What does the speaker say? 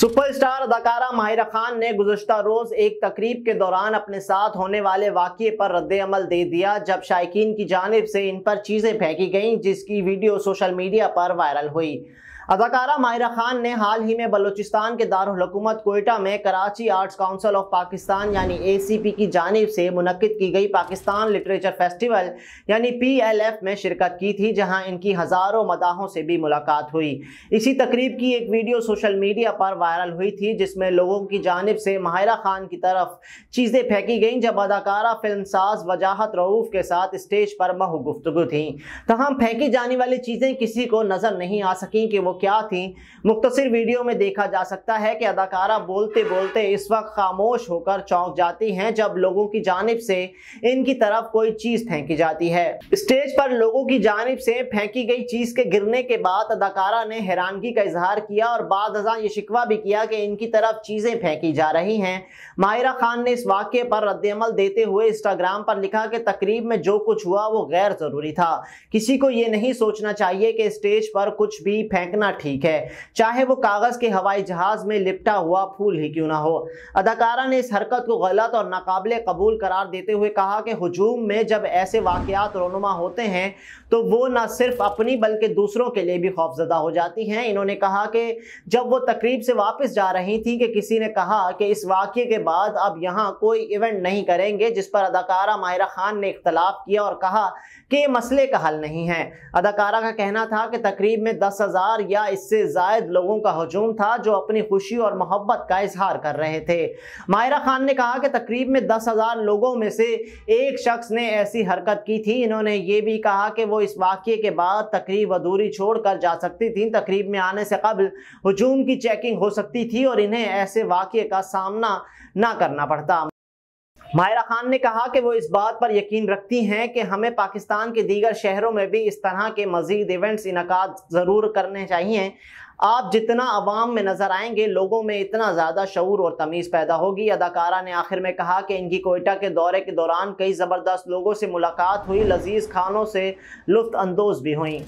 superstar अदाकारा माहिरा खान ने गुजशत रोज एक तकरीब के दौरान अपने साथ होने वाले वाक्य पर रद्द अमल दे दिया जब शायकीन की जानब से इन पर चीज़ें फेंकी गईं जिसकी वीडियो सोशल मीडिया पर वायरल हुई अदाकारा माहिरा खान ने हाल ही में बलूचिस्तान के दारकूमत कोयटा में Karachi arts council of Pakistan यानी ए की जानब से मुनद की गई पाकिस्तान लिटरेचर फेस्टिवल यानी पी एल एफ में शिरकत की थी जहाँ इनकी हज़ारों मदाहों से भी मुलाकात हुई इसी तकरीब की एक वीडियो सोशल मीडिया पर वायरल वायरल हुई थी जिसमें लोगों की जानब से माहिरा खान की तरफ चीज़ें फेंकी गईं जब अदाकारा फिल्म साज वजाहत रऊफ के साथ स्टेज पर मह गुफ्तु थी तहम तो फेंकी जाने वाली चीज़ें किसी को नज़र नहीं आ सकें कि वो क्या थी मुख्तर वीडियो में देखा जा सकता है कि अदाकारा बोलते बोलते इस वक्त खामोश होकर चौंक जाती हैं जब लोगों की जानब से इनकी तरफ कोई चीज़ फेंकी जाती है स्टेज पर लोगों की जानब से फेंकी गई चीज़ के गिरने के बाद अदाकारा ने हैरानगी का इजहार किया और बाद ये शिकवा भी किया कि इनकी तरफ चीज़ें फेंकी जा रही हैं माहिरा खान ने इस वाक्य पर रद्दमल देते हुए इंस्टाग्राम पर लिखा कि तकरीब में जो कुछ हुआ वो गैर ज़रूरी था किसी को ये नहीं सोचना चाहिए कि स्टेज पर कुछ भी फेंकना ठीक है चाहे वो कागज़ के हवाई जहाज़ में लिपटा हुआ फूल ही क्यों ना हो अदाकारा ने इस हरकत को गलत और नाकबिल कबूल करार देते हुए कहा कि हजूम में जब ऐसे वाक़ात रोनुमा होते हैं तो वो न सिर्फ अपनी बल्कि दूसरों के लिए भी खौफजदा हो जाती हैं इन्होंने कहा कि जब वो तकरीब से वाप वापस जा रही थी कि किसी ने कहा कि इस वाक्य के बाद अब यहाँ कोई इवेंट नहीं करेंगे जिस पर अदाकारा माहिरा खान ने इख्तलाफ किया और कहा कि ये मसले का हल नहीं है अदाकारा का कहना था कि तकरीब में दस हज़ार या इससे जायद लोगों का हजूम था जो अपनी खुशी और मोहब्बत का इजहार कर रहे थे माहिरा खान ने कहा कि तकरीब में दस हज़ार लोगों में से एक शख्स ने ऐसी हरकत की थी इन्होंने ये भी कहा कि वो इस वाक्य के बाद तकरीब अधूरी छोड़ कर जा सकती थी तकरीब में आने से कबल हजूम की चेकिंग हो सकती सकती थी और इन्हें ऐसे वाक्य का सामना ना करना पड़ता मायरा खान ने कहा कि वो इस बात पर यकीन रखती हैं कि हमें पाकिस्तान के दीगर शहरों में भी इस तरह के मजीद इवेंट्स इनका ज़रूर करने चाहिए आप जितना आवाम में नज़र आएंगे लोगों में इतना ज़्यादा शूर और तमीज़ पैदा होगी अदाकारा ने आखिर में कहा कि इनकी कोयटा के दौरे के दौरान कई ज़बरदस्त लोगों से मुलाकात हुई लजीज खानों से लुफ्त अंदोज़ भी हुई